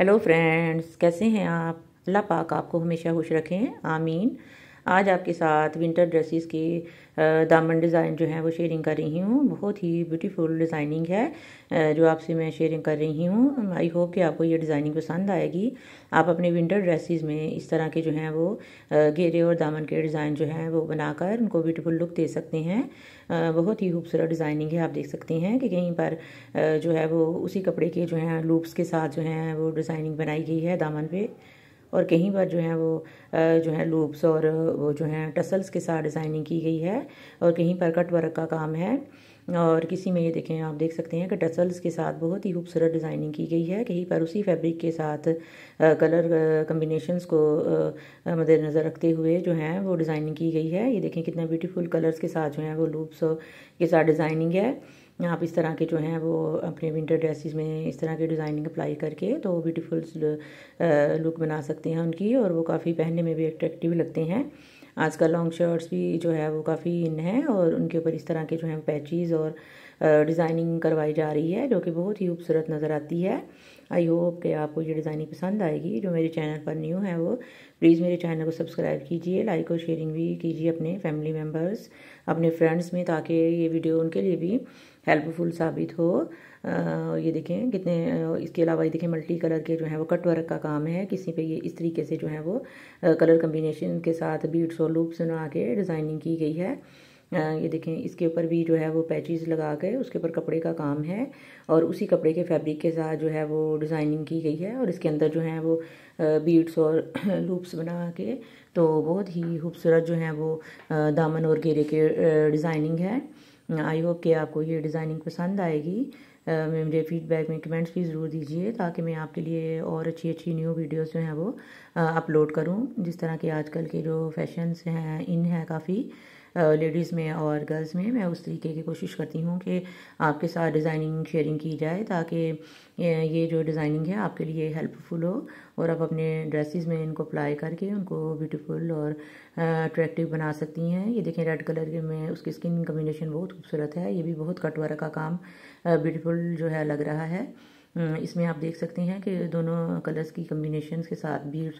hello friends कैसे हैं आप अल्लाह पाक आपको हमेशा खुश रखें आमीन आज आपके साथ विंटर ड्रेसेस के दामन डिज़ाइन जो है वो शेयरिंग कर रही हूँ बहुत ही ब्यूटीफुल डिज़ाइनिंग है जो आपसे मैं शेयरिंग कर रही हूँ आई होप कि आपको ये डिज़ाइनिंग पसंद आएगी आप अपने विंटर ड्रेसेस में इस तरह के जो हैं वो घेरे और दामन के डिज़ाइन जो हैं वो बनाकर उनको ब्यूटीफुल लुक दे सकते हैं बहुत ही खूबसूरत डिज़ाइनिंग है आप देख सकते हैं कि कहीं पर जो है वो उसी कपड़े के जो हैं लूप्स के साथ जो हैं वो डिज़ाइनिंग बनाई गई है दामन पर और कहीं पर जो है वो जो है लूप्स और वो जो है टसल्स के साथ डिज़ाइनिंग की गई है और कहीं पर कट वर्क का काम है और किसी में ये देखें आप देख सकते हैं कि टसल्स के साथ बहुत ही खूबसूरत डिज़ाइनिंग की गई है कहीं पर उसी फैब्रिक के साथ कलर कम्बिनेशनस को मद्देनज़र रखते हुए जो है वो डिज़ाइनिंग की गई है ये देखें कितना ब्यूटीफुल कलर्स के साथ जो है वो लूप्स के साथ डिज़ाइनिंग है आप इस तरह के जो हैं वो अपने विंटर ड्रेसेस में इस तरह के डिज़ाइनिंग अप्लाई करके तो ब्यूटीफुल लुक uh, बना सकते हैं उनकी और वो काफ़ी पहनने में भी अट्रैक्टिव लगते हैं आजकल लॉन्ग शर्ट्स भी जो है वो काफ़ी इन है और उनके ऊपर इस तरह के जो हैं पैचेज़ और डिज़ाइनिंग uh, करवाई जा रही है जो कि बहुत ही खूबसूरत नज़र आती है आई होप कि आपको ये डिज़ाइनिंग पसंद आएगी जो मेरे चैनल पर न्यू है वो प्लीज़ मेरे चैनल को सब्सक्राइब कीजिए लाइक और शेयरिंग भी कीजिए अपने फैमिली मेम्बर्स अपने फ्रेंड्स में ताकि ये वीडियो उनके लिए भी हेल्पफुल साबित हो ये देखें कितने इसके अलावा ये देखें मल्टी कलर के जो है वो कट वर्क का काम है किसी पे ये इस तरीके से जो है वो कलर कम्बिनेशन के साथ बीट्स और लूप्स बना के डिज़ाइनिंग की गई है ये देखें इसके ऊपर भी जो है वो पैचेस लगा के उसके ऊपर कपड़े का काम है और उसी कपड़े के फैब्रिक के साथ जो है वो डिज़ाइनिंग की गई है और इसके अंदर जो है वो बीट्स और लूप्स बना के तो बहुत ही खूबसूरत जो है वो दामन और घेरे के डिज़ाइनिंग है आई होप कि आपको ये डिज़ाइनिंग पसंद आएगी मुझे फीडबैक में कमेंट्स भी ज़रूर दीजिए ताकि मैं आपके लिए और अच्छी अच्छी न्यू वीडियोस जो हैं वो अपलोड करूँ जिस तरह के आजकल के जो फैशन्स हैं इन हैं काफ़ी लेडीज़ में और गर्ल्स में मैं उस तरीके की कोशिश करती हूँ कि आपके साथ डिज़ाइनिंग शेयरिंग की जाए ताकि ये जो डिज़ाइनिंग है आपके लिए हेल्पफुल हो और आप अपने ड्रेसेस में इनको अप्लाई करके उनको ब्यूटीफुल और अट्रैक्टिव बना सकती हैं ये देखें रेड कलर के में उसकी स्किन कम्बिनेशन बहुत खूबसूरत है ये भी बहुत कटवर का काम ब्यूटीफुल जो है लग रहा है इसमें आप देख सकते हैं कि दोनों कलर्स की कम्बिनेशन के साथ भी